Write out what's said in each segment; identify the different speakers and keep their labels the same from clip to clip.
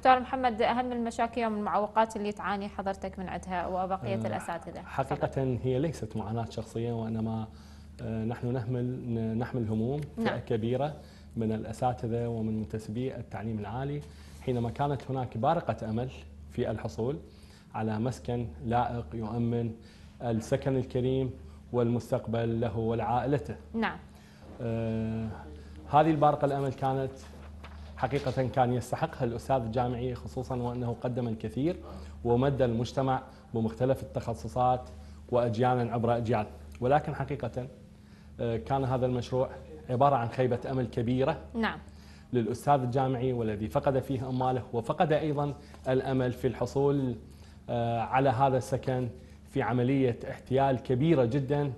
Speaker 1: دكتور محمد اهم المشاكل والمعوقات اللي تعاني حضرتك من عندها وبقيه آه، الاساتذه
Speaker 2: حقيقه هي ليست معاناه شخصيه وانما آه، نحن نحمل نحمل هموم نعم. كبيره من الاساتذه ومن منتسبي التعليم العالي حينما كانت هناك بارقه امل في الحصول على مسكن لائق يؤمن السكن الكريم والمستقبل له ولعائلته. نعم. آه هذه البارقه الامل كانت حقيقة كان يستحقها الأستاذ الجامعي خصوصا وأنه قدم الكثير ومد المجتمع بمختلف التخصصات وأجيالا عبر أجيال ولكن حقيقة آه، كان هذا المشروع عبارة عن خيبة أمل كبيرة نعم للأستاذ الجامعي والذي فقد فيه أماله وفقد أيضا الأمل في الحصول آه، على هذا السكن في عملية احتيال كبيرة جدا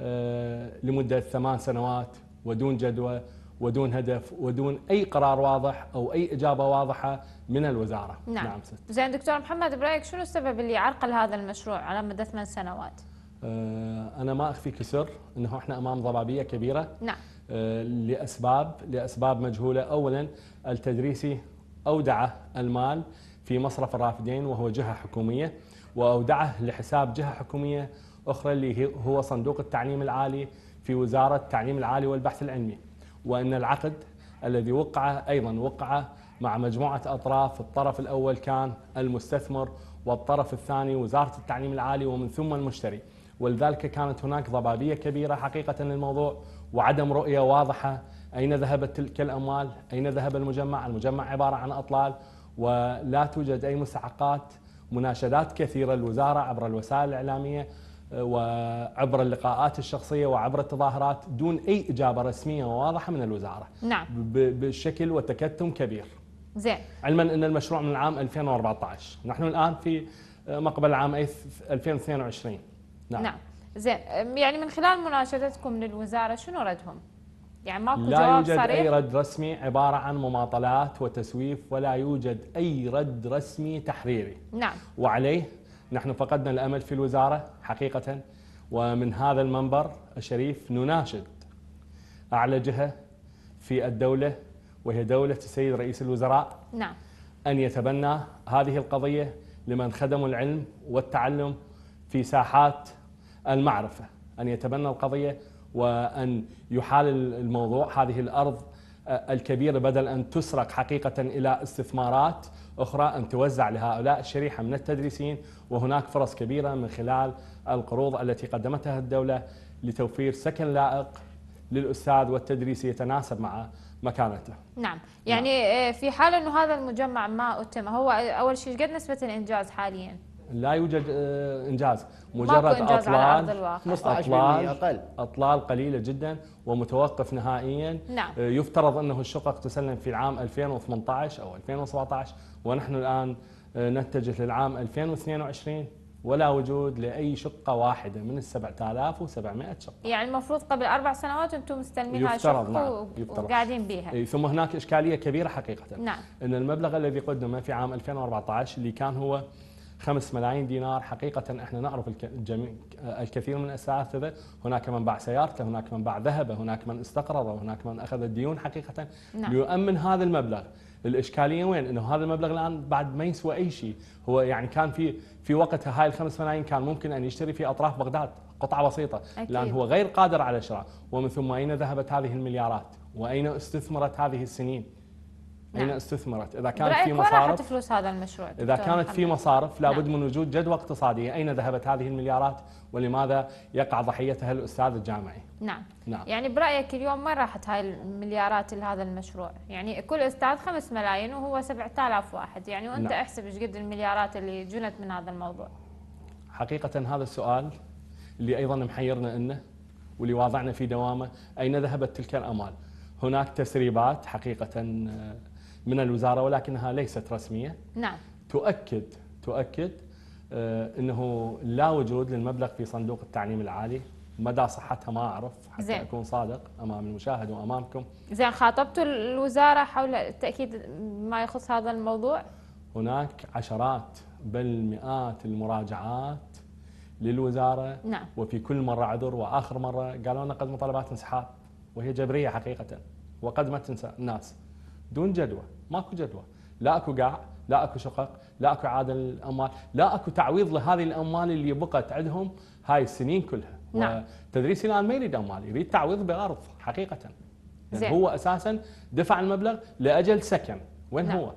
Speaker 2: آه، لمدة ثمان سنوات ودون جدوى ودون هدف ودون أي قرار واضح أو أي إجابة واضحة من الوزارة نعم, نعم زين
Speaker 1: دكتور محمد برأيك شنو السبب اللي عرقل هذا المشروع على مدى ثمان سنوات
Speaker 2: آه أنا ما أخفيك سر أنه إحنا أمام ضبابية كبيرة نعم آه لأسباب لأسباب مجهولة أولا التدريسي أودع المال في مصرف الرافدين وهو جهة حكومية وأودعه لحساب جهة حكومية أخرى اللي هو صندوق التعليم العالي في وزارة التعليم العالي والبحث العلمي وأن العقد الذي وقع أيضا وقع مع مجموعة أطراف الطرف الأول كان المستثمر والطرف الثاني وزارة التعليم العالي ومن ثم المشتري ولذلك كانت هناك ضبابية كبيرة حقيقة للموضوع وعدم رؤية واضحة أين ذهبت تلك الأموال أين ذهب المجمع المجمع عبارة عن أطلال ولا توجد أي مستحقات مناشدات كثيرة للوزارة عبر الوسائل الإعلامية وعبر اللقاءات الشخصية وعبر التظاهرات دون أي إجابة رسمية وواضحة من الوزارة نعم بشكل وتكتم كبير زين علما أن المشروع من العام 2014 نحن الآن في آه، مقبل عام 2022 نعم نعم
Speaker 1: زين يعني من خلال مناشدتكم للوزارة شنو ردهم؟ يعني ماكو لا جواب يوجد صريح؟ أي رد
Speaker 2: رسمي عبارة عن مماطلات وتسويف ولا يوجد أي رد رسمي تحريري نعم وعليه نحن فقدنا الأمل في الوزارة حقيقة ومن هذا المنبر الشريف نناشد أعلى جهة في الدولة وهي دولة السيد رئيس الوزراء نعم أن يتبنى هذه القضية لمن خدموا العلم والتعلم في ساحات المعرفة أن يتبنى القضية وأن يحال الموضوع هذه الأرض الكبيرة بدل أن تسرق حقيقة إلى استثمارات أخرى أن توزع لهؤلاء الشريحة من التدريسين وهناك فرص كبيرة من خلال القروض التي قدمتها الدولة لتوفير سكن لائق للأستاذ والتدريس يتناسب مع مكانته
Speaker 1: نعم يعني نعم. آه، في حال أنه هذا المجمع ما أتم هو أول شيء قد نسبة الإنجاز حالياً
Speaker 2: لا يوجد آه، انجاز مجرد إنجاز اطلال اطلال اقل اطلال قليله جدا ومتوقف نهائيا نعم. آه، يفترض انه الشقق تسلم في العام 2018 او 2017 ونحن الان آه، نتجه للعام 2022 ولا وجود لاي شقه واحده من ال 7700 شقه.
Speaker 1: يعني المفروض قبل اربع سنوات انتم مستلمين هذه الشقه نعم. وقاعدين بيها. إيه،
Speaker 2: ثم هناك اشكاليه كبيره حقيقه. نعم. ان المبلغ الذي قدم في عام 2014 اللي كان هو خمس ملايين دينار حقيقة احنا نعرف الكثير من الأساتذة هناك من باع سيارته هناك من باع ذهبه هناك من استقرض هناك من أخذ الديون حقيقة نعم. ليؤمن هذا المبلغ الاشكاليه وين؟ انه هذا المبلغ الان بعد ما يسوى اي شيء، هو يعني كان في في وقتها هاي الخمس ملايين كان ممكن ان يشتري في اطراف بغداد قطعه بسيطه، أكيد. لان هو غير قادر على شراء، ومن ثم اين ذهبت هذه المليارات؟ واين استثمرت هذه السنين؟ نعم. هنا استثمرت اذا كان في مصارف
Speaker 1: فلوس هذا المشروع اذا كانت في
Speaker 2: مصارف لابد نعم. من وجود جدوى اقتصاديه اين ذهبت هذه المليارات ولماذا يقع ضحيتها الاستاذ الجامعي
Speaker 1: نعم نعم يعني برايك اليوم ما راحت هاي المليارات لهذا المشروع يعني كل استاذ 5 ملايين وهو 7000 واحد يعني وانت نعم. احسب ايش قد المليارات اللي جنت من هذا الموضوع
Speaker 2: حقيقه هذا السؤال اللي ايضا محيرنا انه واللي واضعنا في دوامه اين ذهبت تلك الاموال هناك تسريبات حقيقة آه، من الوزاره ولكنها ليست رسميه نعم تؤكد تؤكد آه، انه لا وجود للمبلغ في صندوق التعليم العالي مدى صحتها ما اعرف حتى زين. اكون صادق امام المشاهد وامامكم
Speaker 1: زين خاطبتوا الوزاره حول تاكيد ما يخص هذا الموضوع
Speaker 2: هناك عشرات بل مئات المراجعات للوزاره نعم. وفي كل مره عذر واخر مره قالوا لنا قد مطالبات انسحاب وهي جبريه حقيقه وقد ما تنسى الناس دون جدوى ماكو جدوى لا اكو قاع لا اكو شقق لا اكو عاده للاموال لا اكو تعويض لهذه الاموال اللي بقت عندهم هاي السنين كلها نعم تدريس الان ما يريد اموال يريد تعويض بارض حقيقه يعني زين. هو اساسا دفع المبلغ لاجل سكن وين نعم. هو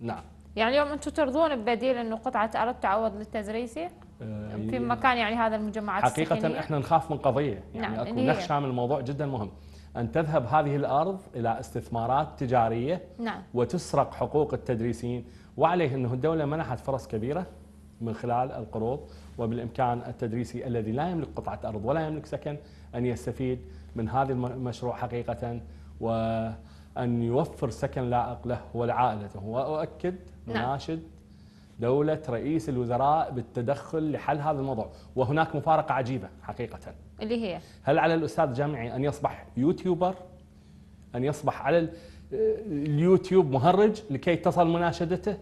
Speaker 2: نعم
Speaker 1: يعني اليوم انتم ترضون ببديل انه قطعه ارض تعوض للتدريسي
Speaker 2: آه، في مكان
Speaker 1: يعني هذا المجمعات حقيقة السكنية. احنا
Speaker 2: نخاف من قضية يعني نعم. اكو نخشى من الموضوع جدا مهم أن تذهب هذه الأرض إلى استثمارات تجارية نعم. وتسرق حقوق التدريسين وعليه أنه الدولة منحت فرص كبيرة من خلال القروض وبالإمكان التدريسي الذي لا يملك قطعة أرض ولا يملك سكن أن يستفيد من هذا المشروع حقيقة وأن يوفر سكن لائق له ولعائلته وأؤكد نعم. مناشد نعم. دولة رئيس الوزراء بالتدخل لحل هذا الموضوع وهناك مفارقة عجيبة حقيقة اللي هي هل على الأستاذ جامعي أن يصبح يوتيوبر أن يصبح على اليوتيوب مهرج لكي تصل مناشدته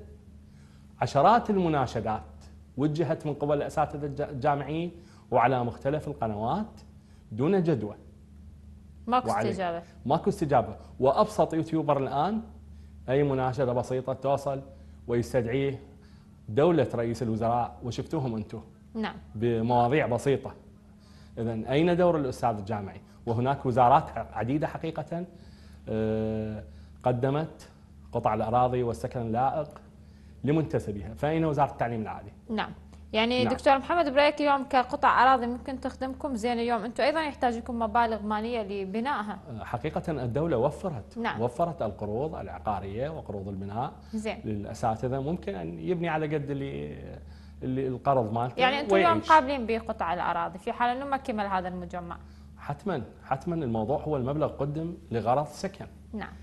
Speaker 2: عشرات المناشدات وجهت من قبل الأساتذة الجامعيين وعلى مختلف القنوات دون جدوى
Speaker 1: ماكو استجابة
Speaker 2: ماكو استجابة وأبسط يوتيوبر الآن أي مناشدة بسيطة توصل ويستدعيه دولة رئيس الوزراء وشفتوهم أنتم نعم بمواضيع بسيطة إذا أين دور الأستاذ الجامعي وهناك وزارات عديدة حقيقة آه، قدمت قطع الأراضي والسكن اللائق لمنتسبيها فأين وزارة التعليم العالي؟
Speaker 1: نعم يعني نعم. دكتور محمد برايك اليوم كقطع اراضي ممكن تخدمكم زين اليوم انتم ايضا يحتاج لكم مبالغ ماليه لبنائها
Speaker 2: أه، حقيقه الدوله وفرت نعم. وفرت القروض العقاريه وقروض البناء زين. للاساتذه ممكن ان يبني على قد اللي اللي القرض مالته يعني انتم اليوم قابلين
Speaker 1: بقطع الاراضي في حال انه ما كمل هذا المجمع
Speaker 2: حتما حتما الموضوع هو المبلغ قدم لغرض سكن
Speaker 1: نعم